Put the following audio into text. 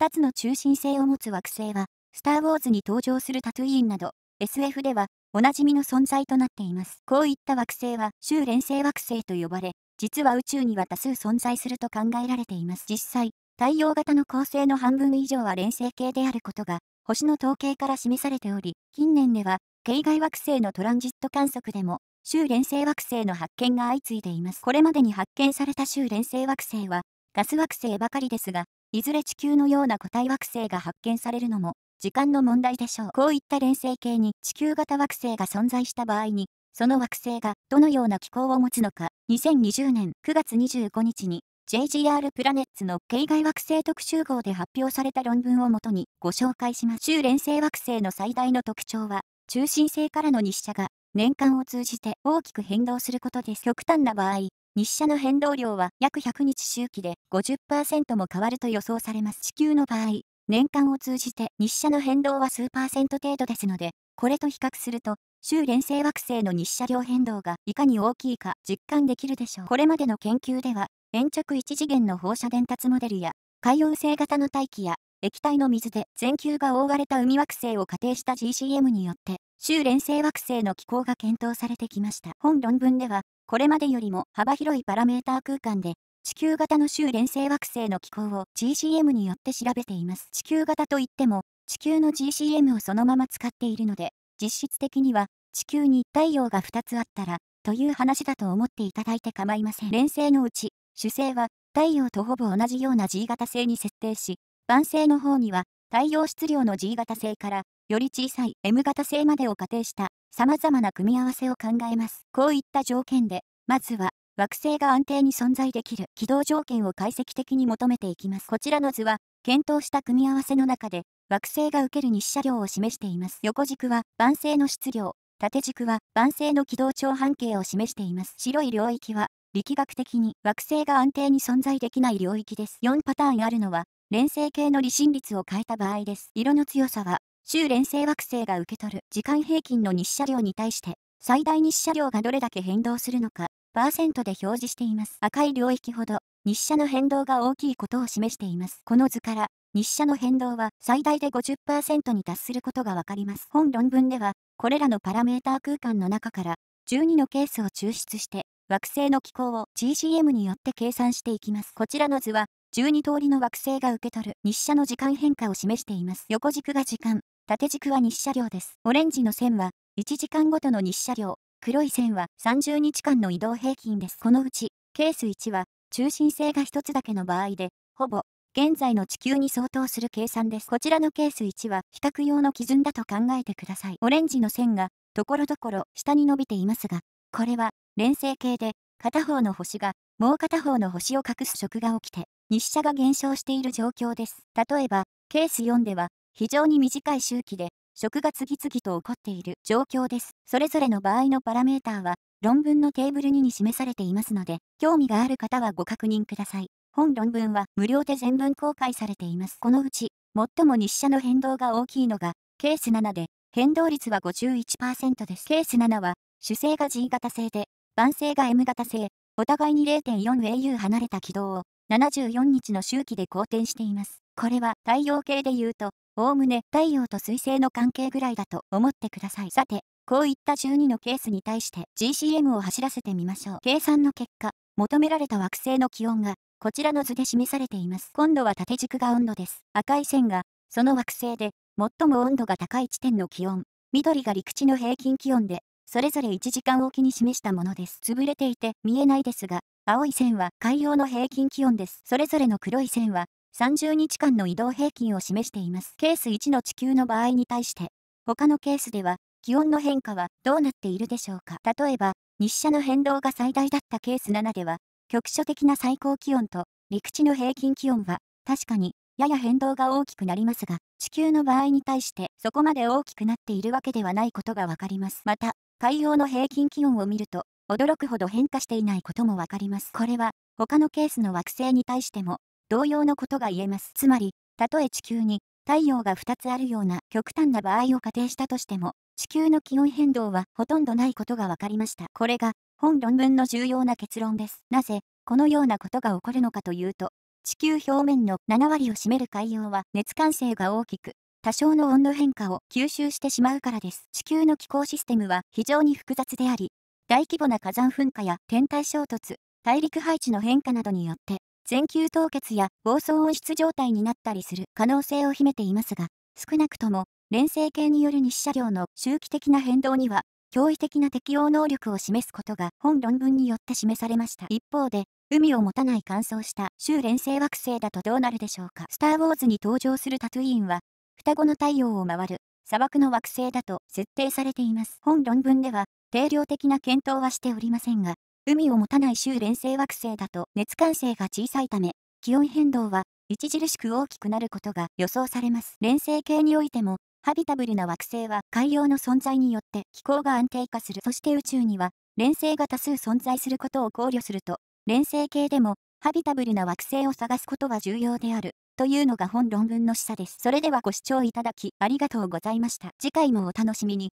2つの中心性を持つ惑星は、スター・ウォーズに登場するタトゥイーンなど、SF ではおなじみの存在となっています。こういった惑星は、周連星惑星と呼ばれ、実は宇宙には多数存在すると考えられています。実際、太陽型の構成の半分以上は連星系であることが、星の統計から示されており、近年では、系外惑星のトランジット観測でも、周連星惑星の発見が相次いでいます。これまでに発見された周連星惑星は、ガス惑星ばかりですが、いずれ地球のような個体惑星が発見されるのも時間の問題でしょう。こういった連星系に地球型惑星が存在した場合に、その惑星がどのような気候を持つのか、2020年9月25日に JGR プラネッツの系外惑星特集号で発表された論文をもとにご紹介します。中連星惑星の最大の特徴は、中心星からの日射が年間を通じて大きく変動することです。極端な場合、日射の変動量は約100日周期で50%も変わると予想されます。地球の場合、年間を通じて日射の変動は数パーセント程度ですので、これと比較すると、周連星惑星の日射量変動がいかに大きいか実感できるでしょう。これまでの研究では、延直一次元の放射伝達モデルや、海洋星型の大気や、液体の水で全球が覆われた海惑星を仮定した GCM によって、州連星惑星の気候が検討されてきました。本論文では、これまでよりも幅広いパラメーター空間で、地球型の州連星惑星の気候を GCM によって調べています。地球型といっても、地球の GCM をそのまま使っているので、実質的には、地球に太陽が2つあったら、という話だと思っていただいて構いません。連星のうち、主星は太陽とほぼ同じような G 型星に設定し、晩星の方には太陽質量の G 型星からより小さい M 型性までを仮定した様々な組み合わせを考えます。こういった条件で、まずは惑星が安定に存在できる軌道条件を解析的に求めていきます。こちらの図は、検討した組み合わせの中で、惑星が受ける日射量を示しています。横軸は晩星の質量、縦軸は晩星の軌道長半径を示しています。白い領域は、力学的に惑星が安定に存在できない領域です。4パターンあるのは、連星系の離心率を変えた場合です。色の強さは、週連星惑星が受け取る時間平均の日射量に対して、最大日射量がどれだけ変動するのか、パーセントで表示しています。赤い領域ほど、日射の変動が大きいことを示しています。この図から、日射の変動は最大で50%に達することがわかります。本論文では、これらのパラメーター空間の中から、12のケースを抽出して、惑星の気候を GCM によって計算していきます。こちらの図は、12通りの惑星が受け取る日射の時間変化を示しています。横軸が時間、縦軸は日射量です。オレンジの線は、1時間ごとの日射量、黒い線は30日間の移動平均です。このうち、ケース1は、中心性が1つだけの場合で、ほぼ、現在の地球に相当する計算です。こちらのケース1は、比較用の基準だと考えてください。オレンジの線が、ところどころ下に伸びていますが、これは、連星系で、片方の星が、もう片方の星を隠す食が起きて、日射が減少している状況です。例えば、ケース4では、非常に短い周期で食が次々と起こっている状況です。それぞれの場合のパラメーターは論文のテーブル2に示されていますので、興味がある方はご確認ください。本論文は無料で全文公開されています。このうち、最も日射の変動が大きいのが、ケース7で、変動率は51%です。ケース7は、主性が G 型性で、晩性が M 型性、お互いに 0.4au 離れた軌道を、74日の周期で好転しています。これは太陽系でいうと、おおむね太陽と水星の関係ぐらいだと思ってください。さて、こういった12のケースに対して GCM を走らせてみましょう。計算の結果、求められた惑星の気温がこちらの図で示されています。今度は縦軸が温度です。赤い線がその惑星で最も温度が高い地点の気温、緑が陸地の平均気温で、それぞれ1時間おきに示したものです。潰れていて見えないですが、青い線は海洋の平均気温です。それぞれの黒い線は30日間の移動平均を示しています。ケース1の地球の場合に対して、他のケースでは、気温の変化はどうなっているでしょうか。例えば、日射の変動が最大だったケース7では、局所的な最高気温と陸地の平均気温は、確かに、やや変動が大きくなりますが、地球の場合に対してそこまで大きくなっているわけではないことがわかります。また、海洋の平均気温を見ると、驚くほど変化していないこともわかります。これは、他のケースの惑星に対しても同様のことが言えます。つまり、たとえ地球に太陽が2つあるような極端な場合を仮定したとしても、地球の気温変動はほとんどないことが分かりました。これが本論文の重要な結論です。なぜ、このようなことが起こるのかというと、地球表面の7割を占める海洋は熱感性が大きく、多少の温度変化を吸収してしまうからです。地球の気候システムは非常に複雑であり、大規模な火山噴火や天体衝突、大陸配置の変化などによって、全球凍結や暴走温室状態になったりする可能性を秘めていますが、少なくとも、連星系による日射量の周期的な変動には、驚異的な適応能力を示すことが本論文によって示されました。一方で、海を持たない乾燥した周連星惑星だとどうなるでしょうか。スター・ウォーズに登場するタトゥイーンは、双子の太陽を回る砂漠の惑星だと設定されています。本論文では、定量的な検討はしておりませんが、海を持たない周連星惑星だと熱感性が小さいため、気温変動は著しく大きくなることが予想されます。連星系においても、ハビタブルな惑星は海洋の存在によって気候が安定化する。そして宇宙には、連星が多数存在することを考慮すると、連星系でもハビタブルな惑星を探すことは重要である。というのが本論文の示唆です。それではご視聴いただきありがとうございました。次回もお楽しみに。